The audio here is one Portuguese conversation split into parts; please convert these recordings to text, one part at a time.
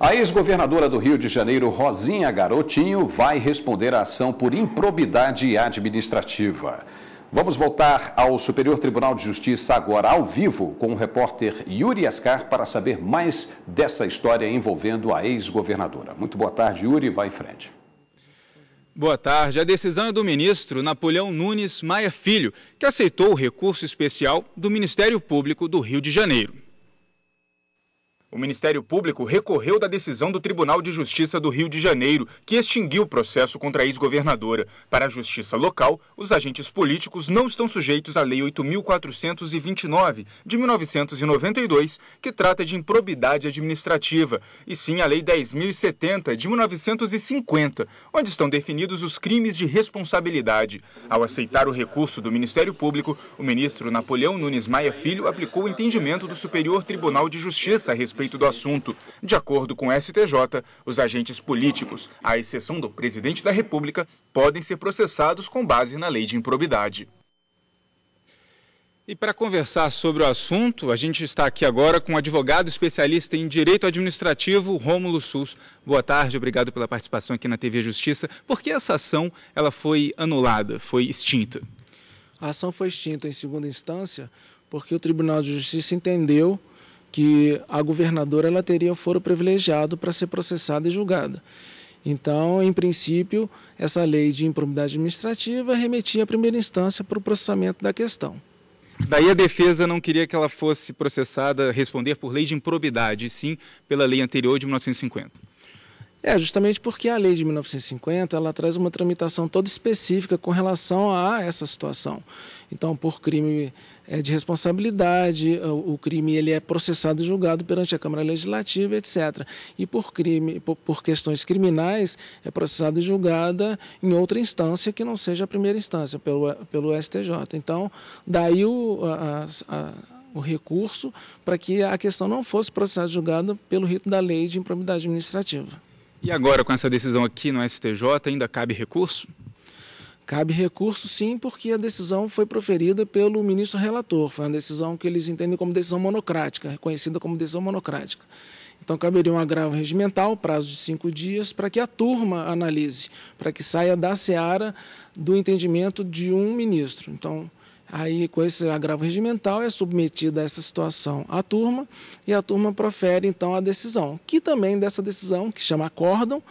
A ex-governadora do Rio de Janeiro, Rosinha Garotinho, vai responder à ação por improbidade administrativa. Vamos voltar ao Superior Tribunal de Justiça agora ao vivo com o repórter Yuri Ascar para saber mais dessa história envolvendo a ex-governadora. Muito boa tarde, Yuri, vai em frente. Boa tarde. A decisão é do ministro Napoleão Nunes Maia Filho, que aceitou o recurso especial do Ministério Público do Rio de Janeiro. O Ministério Público recorreu da decisão do Tribunal de Justiça do Rio de Janeiro, que extinguiu o processo contra a ex-governadora. Para a justiça local, os agentes políticos não estão sujeitos à Lei 8.429, de 1992, que trata de improbidade administrativa, e sim à Lei 10.070, de 1950, onde estão definidos os crimes de responsabilidade. Ao aceitar o recurso do Ministério Público, o ministro Napoleão Nunes Maia Filho aplicou o entendimento do Superior Tribunal de Justiça a respeito respeito do assunto. De acordo com o STJ, os agentes políticos, à exceção do presidente da República, podem ser processados com base na lei de improbidade. E para conversar sobre o assunto, a gente está aqui agora com o um advogado especialista em direito administrativo, Rômulo Sus. Boa tarde, obrigado pela participação aqui na TV Justiça. Por que essa ação ela foi anulada, foi extinta? A ação foi extinta em segunda instância porque o Tribunal de Justiça entendeu que a governadora ela teria foro privilegiado para ser processada e julgada. Então, em princípio, essa lei de improbidade administrativa remetia à primeira instância para o processamento da questão. Daí a defesa não queria que ela fosse processada, responder por lei de improbidade, sim pela lei anterior de 1950. É, justamente porque a lei de 1950 ela traz uma tramitação toda específica com relação a essa situação. Então, por crime é, de responsabilidade, o crime ele é processado e julgado perante a Câmara Legislativa, etc. E por crime, por questões criminais, é processado e julgada em outra instância que não seja a primeira instância, pelo, pelo STJ. Então, daí o, a, a, o recurso para que a questão não fosse processada e julgada pelo rito da lei de improbidade administrativa. E agora, com essa decisão aqui no STJ, ainda cabe recurso? Cabe recurso, sim, porque a decisão foi proferida pelo ministro relator. Foi uma decisão que eles entendem como decisão monocrática, reconhecida como decisão monocrática. Então, caberia um agravo regimental, prazo de cinco dias, para que a turma analise, para que saia da seara do entendimento de um ministro. Então, Aí, com esse agravo regimental, é submetida essa situação à turma e a turma profere, então, a decisão, que também dessa decisão, que chama acórdão,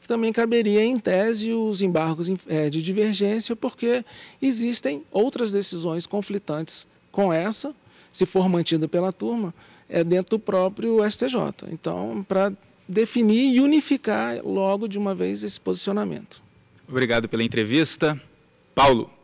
que também caberia, em tese, os embargos eh, de divergência, porque existem outras decisões conflitantes com essa, se for mantida pela turma, é dentro do próprio STJ. Então, para definir e unificar logo de uma vez esse posicionamento. Obrigado pela entrevista. Paulo.